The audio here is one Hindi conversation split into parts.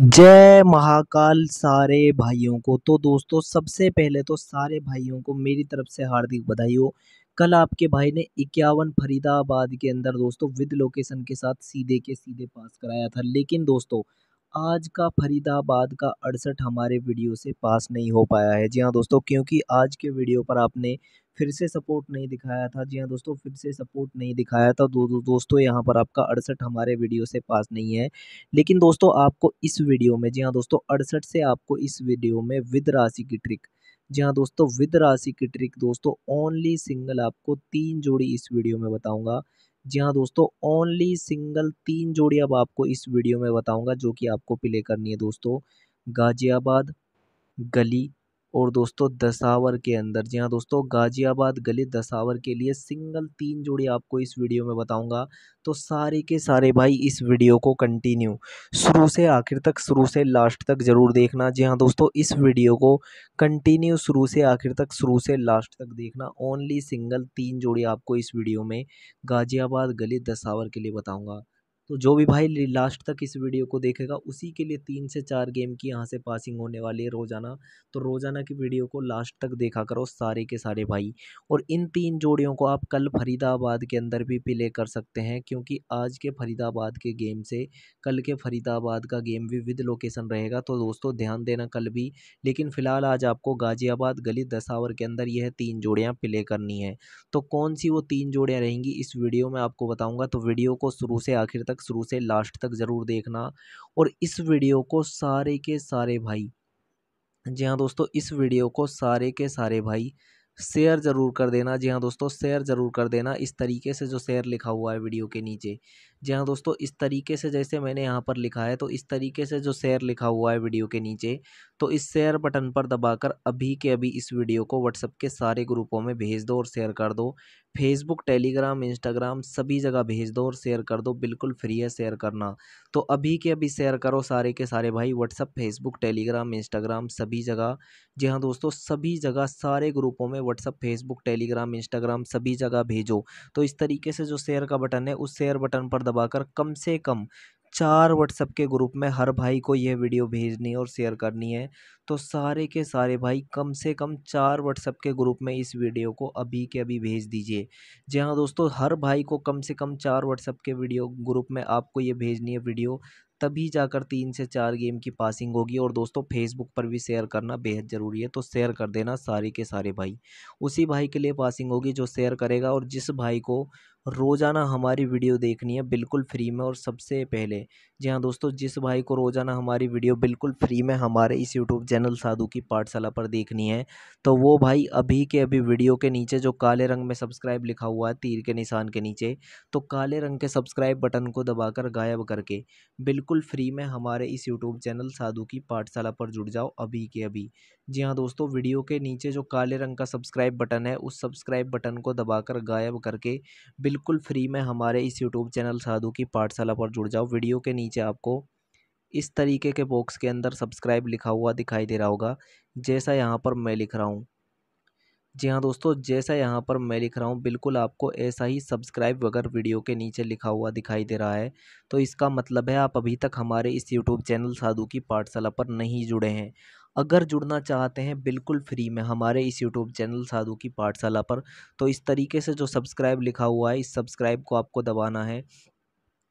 जय महाकाल सारे भाइयों को तो दोस्तों सबसे पहले तो सारे भाइयों को मेरी तरफ से हार्दिक बधाई हो कल आपके भाई ने इक्यावन फरीदाबाद के अंदर दोस्तों विद लोकेशन के साथ सीधे के सीधे पास कराया था लेकिन दोस्तों आज का फरीदाबाद का अड़सठ हमारे वीडियो से पास नहीं हो पाया है जी हाँ दोस्तों क्योंकि आज के वीडियो पर आपने फिर से सपोर्ट नहीं दिखाया था जी हाँ दोस्तों फिर से सपोर्ट नहीं दिखाया था दो, दो दोस्तों यहाँ पर आपका अड़सठ हमारे वीडियो से पास नहीं है लेकिन दोस्तों आपको इस वीडियो में जी हाँ दोस्तों अड़सठ से आपको इस वीडियो में विद राशि की ट्रिक जी हाँ दोस्तों विद राशि की ट्रिक दोस्तों ओनली सिंगल आपको तीन जोड़ी इस वीडियो में बताऊँगा जी हाँ दोस्तों ओनली सिंगल तीन जोड़ी अब आपको इस वीडियो में बताऊँगा जो कि आपको प्ले करनी है दोस्तों गाजियाबाद गली और दोस्तों दसावर के अंदर जी हाँ दोस्तों गाजियाबाद गली दसावर के लिए सिंगल तीन जोड़ी आपको इस वीडियो में बताऊंगा तो सारे के सारे भाई इस वीडियो को कंटिन्यू शुरू से आखिर तक शुरू से लास्ट तक ज़रूर देखना जी हाँ दोस्तों इस वीडियो को कंटिन्यू शुरू से आखिर तक शुरू से लास्ट तक देखना ओनली सिंगल तीन जोड़ी आपको इस वीडियो में गाजियाबाद गली दसावर के लिए बताऊँगा तो जो भी भाई लास्ट तक इस वीडियो को देखेगा उसी के लिए तीन से चार गेम की यहाँ से पासिंग होने वाली है रोज़ाना तो रोज़ाना की वीडियो को लास्ट तक देखा करो सारे के सारे भाई और इन तीन जोड़ियों को आप कल फरीदाबाद के अंदर भी प्ले कर सकते हैं क्योंकि आज के फरीदाबाद के गेम से कल के फरीदाबाद का गेम भी विद लोकेशन रहेगा तो दोस्तों ध्यान देना कल भी लेकिन फ़िलहाल आज आपको गाज़ियाबाद गली दसावर के अंदर यह तीन जोड़ियाँ प्ले करनी है तो कौन सी वो तीन जोड़ियाँ रहेंगी इस वीडियो में आपको बताऊँगा तो वीडियो को शुरू से आखिर तक तक शुरू से लास्ट तक ज़रूर देखना और इस वीडियो को सारे के सारे भाई जी हाँ दोस्तों इस वीडियो को सारे के सारे भाई शेयर ज़रूर कर देना जी हाँ दोस्तों शेयर ज़रूर कर देना इस तरीके से जो शेयर लिखा हुआ है वीडियो के नीचे जी हाँ दोस्तों इस तरीके से जैसे मैंने यहाँ पर लिखा है तो इस तरीके से जो शेयर लिखा हुआ है वीडियो के नीचे तो इस शेयर बटन पर दबाकर अभी के अभी इस वीडियो को व्हाट्सअप के सारे ग्रुपों में भेज दो और शेयर कर दो फेसबुक टेलीग्राम इंस्टाग्राम सभी जगह भेज दो और शेयर कर दो बिल्कुल फ्री है शेयर करना तो अभी के अभी शेयर करो सारे के सारे भाई व्हाट्सअप फेसबुक टेलीग्राम इंस्टाग्राम सभी जगह जी हाँ दोस्तों सभी जगह सारे ग्रुपों में व्हाट्सअप फेसबुक टेलीग्राम इंस्टाग्राम सभी जगह भेजो तो इस तरीके से जो शेयर का बटन है उस शेयर बटन पर दबाकर कम से कम चार व्हाट्सएप के ग्रुप में हर भाई को यह वीडियो भेजनी और शेयर करनी है तो सारे के सारे भाई कम से कम चार व्हाट्सएप के ग्रुप में इस वीडियो को अभी के अभी भेज दीजिए जी हाँ दोस्तों हर भाई को कम से कम चार व्हाट्सएप के वीडियो ग्रुप में आपको ये भेजनी है वीडियो तभी जाकर तीन से चार गेम की पासिंग होगी और दोस्तों फेसबुक पर भी शेयर करना बेहद ज़रूरी है तो शेयर कर देना सारे के सारे भाई उसी भाई के लिए पासिंग होगी जो शेयर करेगा और जिस भाई को रोज़ाना हमारी वीडियो देखनी है बिल्कुल फ्री में और सबसे पहले जी हाँ दोस्तों जिस भाई को रोज़ाना हमारी वीडियो बिल्कुल फ्री में हमारे इस यूट्यूब चैनल साधु की पाठशाला पर देखनी है तो वो भाई अभी के अभी वीडियो के नीचे जो काले रंग में सब्सक्राइब लिखा हुआ है तीर के निशान के नीचे तो काले रंग के सब्सक्राइब बटन को दबाकर गायब करके बिल्कुल फ्री में हमारे इस यूट्यूब चैनल साधु की पाठशाला पर जुड़ जाओ अभी के अभी जी हाँ दोस्तों वीडियो के नीचे जो काले रंग का सब्सक्राइब बटन है उस सब्सक्राइब बटन को दबाकर गायब करके बिल्कुल फ्री में हमारे इस यूट्यूब चैनल साधु की पाठशाला पर जुड़ जाओ वीडियो के नीचे आपको इस तरीके के बॉक्स के अंदर सब्सक्राइब लिखा हुआ दिखाई दे रहा होगा जैसा यहाँ पर मैं लिख रहा हूँ जी हाँ दोस्तों जैसा यहाँ पर मैं लिख रहा हूँ बिल्कुल आपको ऐसा ही सब्सक्राइब वगैरह वीडियो के नीचे लिखा हुआ दिखाई दे रहा है तो इसका मतलब है आप अभी तक हमारे इस यूट्यूब चैनल साधु की पाठशाला पर नहीं जुड़े हैं अगर जुड़ना चाहते हैं बिल्कुल फ्री में हमारे इस यूट्यूब चैनल साधु की पाठशाला पर तो इस तरीके से जो सब्सक्राइब लिखा हुआ है इस सब्सक्राइब को आपको दबाना है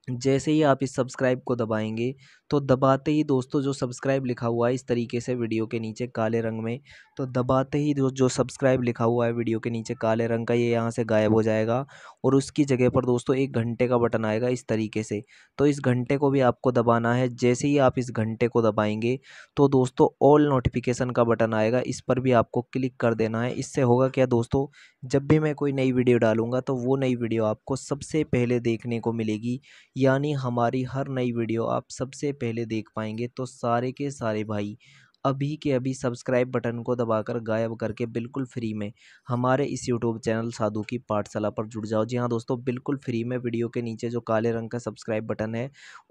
जैसे ही आप इस सब्सक्राइब को दबाएंगे तो दबाते ही दोस्तों जो सब्सक्राइब लिखा हुआ है इस तरीके से वीडियो के नीचे काले रंग में तो दबाते ही जो जो सब्सक्राइब लिखा हुआ है वीडियो के नीचे काले रंग का ये यहाँ से गायब हो जाएगा और उसकी जगह पर दोस्तों एक घंटे का बटन आएगा इस तरीके से तो इस घंटे को भी आपको दबाना है जैसे ही आप इस घंटे को दबाएंगे तो दोस्तों ऑल नोटिफिकेशन का बटन आएगा इस पर भी आपको क्लिक कर देना है इससे होगा क्या दोस्तों जब भी मैं कोई नई वीडियो डालूंगा तो वो नई वीडियो आपको सबसे पहले देखने को मिलेगी यानी हमारी हर नई वीडियो आप सबसे पहले देख पाएंगे तो सारे के सारे भाई अभी के अभी सब्सक्राइब बटन को दबाकर गायब करके बिल्कुल फ्री में हमारे इस यूट्यूब चैनल साधु की पाठशाला पर जुड़ जाओ जी हाँ दोस्तों बिल्कुल फ्री में वीडियो के नीचे जो काले रंग का सब्सक्राइब बटन है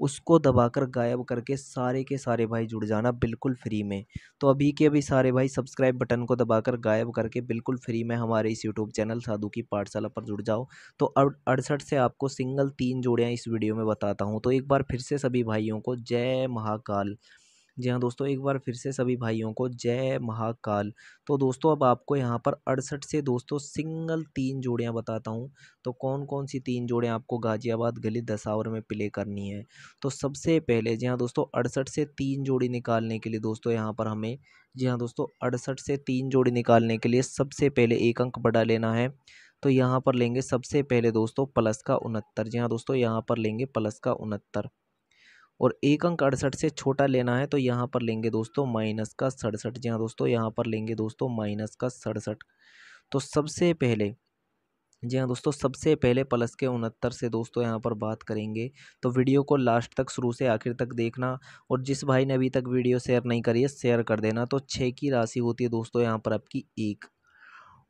उसको दबाकर गायब करके सारे के सारे भाई जुड़ जाना बिल्कुल फ्री में तो अभी के अभी सारे भाई सब्सक्राइब बटन को दबाकर गायब करके बिल्कुल फ्री में हमारे इस यूट्यूब चैनल साधु की पाठशाला पर जुड़ जाओ तो अड़सठ से आपको सिंगल तीन जोड़ियाँ इस वीडियो में बताता हूँ तो एक बार फिर से सभी भाइयों को जय महाकाल जी हाँ दोस्तों एक बार फिर से सभी भाइयों को जय महाकाल तो दोस्तों अब आपको यहाँ पर अड़सठ से दोस्तों सिंगल तीन जोड़ियाँ बताता हूँ तो कौन कौन सी तीन जोड़ियाँ आपको गाजियाबाद गली दसावर में प्ले करनी है तो सबसे पहले जी हाँ दोस्तों अड़सठ से तीन जोड़ी निकालने के लिए दोस्तों यहाँ पर हमें जी हाँ दोस्तों अड़सठ से तीन जोड़ी निकालने के लिए सबसे पहले एक अंक बढ़ा लेना है तो यहाँ पर लेंगे सबसे पहले दोस्तों प्लस का उनहत्तर जी हाँ दोस्तों यहाँ पर लेंगे प्लस का उनहत्तर और एक अंक अड़सठ से छोटा लेना है तो यहाँ पर लेंगे दोस्तों माइनस का सड़सठ जी हाँ दोस्तों यहाँ पर लेंगे दोस्तों माइनस का सड़सठ तो सबसे पहले जी हाँ दोस्तों सबसे पहले प्लस के उनहत्तर से दोस्तों यहाँ पर बात करेंगे तो वीडियो को लास्ट तक शुरू से आखिर तक देखना और जिस भाई ने अभी तक वीडियो शेयर नहीं करी है शेयर कर देना तो छः की राशि होती है दोस्तों यहाँ पर आपकी एक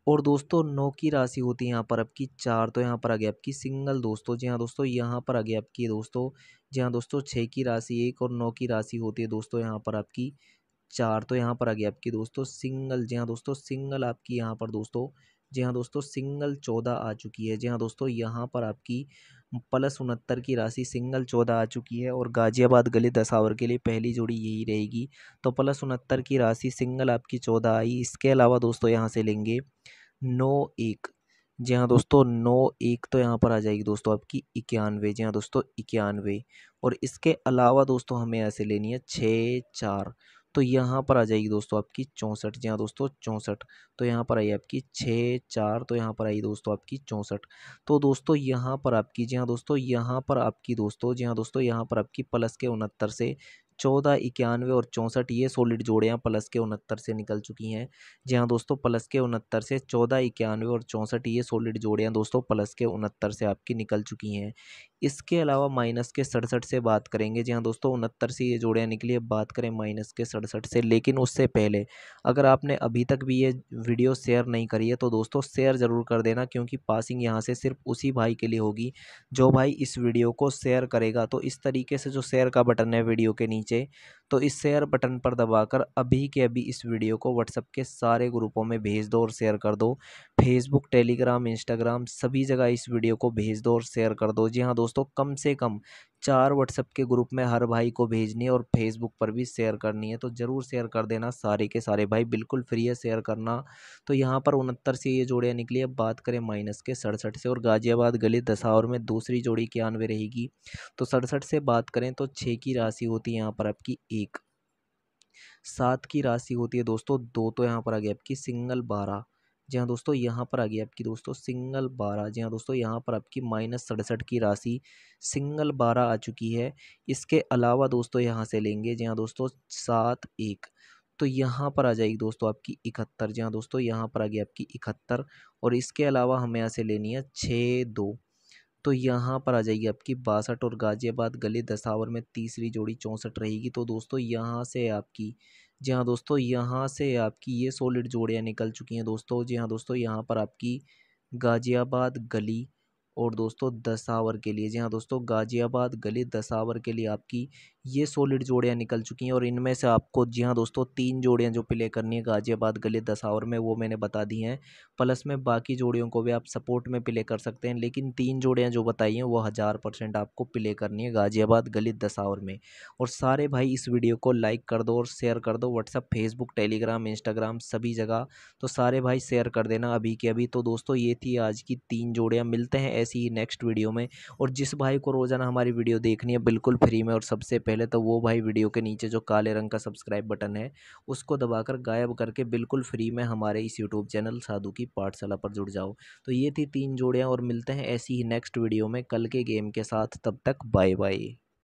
और दोस्तों नौ की राशि होती है यहाँ पर आपकी चार तो यहाँ पर आ गया आपकी सिंगल दोस्तों जी हाँ दोस्तों यहाँ पर आ गया आपकी दोस्तों जी हाँ दोस्तों छः की राशि एक और नौ की राशि होती है दोस्तों यहाँ पर आपकी चार तो यहाँ पर आ गई आपकी दोस्तों सिंगल जी हाँ दोस्तों सिंगल आपकी यहाँ पर दोस्तों जी हाँ दोस्तों सिंगल चौदह आ चुकी है जी हाँ दोस्तों यहाँ पर आपकी प्लस उनहत्तर की राशि सिंगल चौदह आ चुकी है और गाजियाबाद गले दसावर के लिए पहली जोड़ी यही रहेगी तो प्लस उनहत्तर की राशि सिंगल आपकी चौदह आई इसके अलावा दोस्तों यहाँ से लेंगे नौ एक जी हाँ दोस्तों नौ एक तो यहाँ पर आ जाएगी दोस्तों आपकी इक्यानवे जी हाँ दोस्तों इक्यानवे और इसके अलावा दोस्तों हमें ऐसे लेनी है छः चार तो यहाँ पर आ जाएगी दोस्तों आपकी चौंसठ जी हाँ दोस्तों चौंसठ तो यहाँ पर आई आपकी छः चार तो यहाँ पर आई दोस्तों आपकी चौंसठ तो दोस्तों यहाँ पर आपकी जी हाँ दोस्तों यहाँ पर आपकी दोस्तों जी हाँ दोस्तों यहाँ पर आपकी प्लस के उनहत्तर से चौदह इक्यानवे और चौंसठ ये सॉलिड जोड़ियाँ प्लस के उनहत्तर से निकल चुकी हैं जी हाँ दोस्तों प्लस के उनहत्तर से चौदह इक्यानवे और चौंसठ ये सॉलिड जोड़ियाँ दोस्तों प्लस के उनहत्तर से आपकी निकल चुकी हैं इसके अलावा माइनस के सड़सठ से बात करेंगे जी हाँ दोस्तों उनहत्तर से ये जोड़ियाँ निकली अब बात करें माइनस के सड़सठ से लेकिन उससे पहले अगर आपने अभी तक भी ये वीडियो शेयर नहीं करी है तो दोस्तों शेयर ज़रूर कर देना क्योंकि पासिंग यहाँ से सिर्फ उसी भाई के लिए होगी जो भाई इस वीडियो को शेयर करेगा तो इस तरीके से जो शेयर का बटन है वीडियो के नीचे तो इस शेयर बटन पर दबाकर अभी के अभी इस वीडियो को व्हाट्सअप के सारे ग्रुपों में भेज दो और शेयर कर दो फेसबुक टेलीग्राम इंस्टाग्राम सभी जगह इस वीडियो को भेज दो और शेयर कर दो जी हाँ दोस्तों दोस्तों कम से कम चार व्हाट्सएप के ग्रुप में हर भाई को भेजनी है और फेसबुक पर भी शेयर करनी है तो ज़रूर शेयर कर देना सारे के सारे भाई बिल्कुल फ्री है शेयर करना तो यहाँ पर उनहत्तर से ये जोड़ियाँ निकली अब बात करें माइनस के सड़सठ से और गाज़ियाबाद गले दसावर में दूसरी जोड़ी इक्यानवे रहेगी तो सड़सठ से बात करें तो छः की राशि होती है यहाँ पर आपकी एक सात की राशि होती है दोस्तों दो तो यहाँ पर आ गई आपकी सिंगल बारह जी हाँ दोस्तों यहाँ पर आ गई आपकी दोस्तों सिंगल बारह जी हाँ दोस्तों यहाँ पर आपकी माइनस सड़सठ की राशि सिंगल बारह आ चुकी है इसके अलावा दोस्तों यहाँ से लेंगे जी हाँ दोस्तों सात एक तो यहाँ पर आ जाएगी दोस्तों आपकी इकहत्तर जी हाँ दोस्तों यहाँ पर आ गई आपकी इकहत्तर और इसके अलावा हमें यहाँ से लेनी है छः दो तो यहाँ पर आ जाएगी आपकी बासठ और गाज़ियाबाद गली दसावर में तीसरी जोड़ी चौंसठ रहेगी तो दोस्तों यहाँ से आपकी जी हाँ दोस्तों यहाँ से आपकी ये सॉलिड जोड़ियाँ निकल चुकी हैं दोस्तों जी हाँ दोस्तों यहाँ पर आपकी गाज़ियाबाद गली और दोस्तों दसावर के लिए जी हाँ दोस्तों गाज़ियाबाद गली दसावर के लिए आपकी ये सॉलिड जोड़ियाँ निकल चुकी हैं और इनमें से आपको जी हाँ दोस्तों तीन जोड़ियाँ जो प्ले करनी है गाज़ियाबाद गलित दसावर में वो मैंने बता दी हैं प्लस में बाकी जोड़ियों को भी आप सपोर्ट में प्ले कर सकते हैं लेकिन तीन जोड़ियाँ जो बताई हैं वो हज़ार परसेंट आपको प्ले करनी है गाज़ियाबाद गलित दसावर में और सारे भाई इस वीडियो को लाइक कर दो और शेयर कर दो व्हाट्सअप फेसबुक टेलीग्राम इंस्टाग्राम सभी जगह तो सारे भाई शेयर कर देना अभी के अभी तो दोस्तों ये थी आज की तीन जोड़ियाँ मिलते हैं ऐसी ही नेक्स्ट वीडियो में और जिस भाई को रोज़ाना हमारी वीडियो देखनी है बिल्कुल फ्री में और सबसे पहले तो वो भाई वीडियो के नीचे जो काले रंग का सब्सक्राइब बटन है उसको दबाकर गायब करके बिल्कुल फ्री में हमारे इस यूट्यूब चैनल साधु की पाठशाला पर जुड़ जाओ तो ये थी तीन जोड़ियाँ और मिलते हैं ऐसी ही नेक्स्ट वीडियो में कल के गेम के साथ तब तक बाय बाय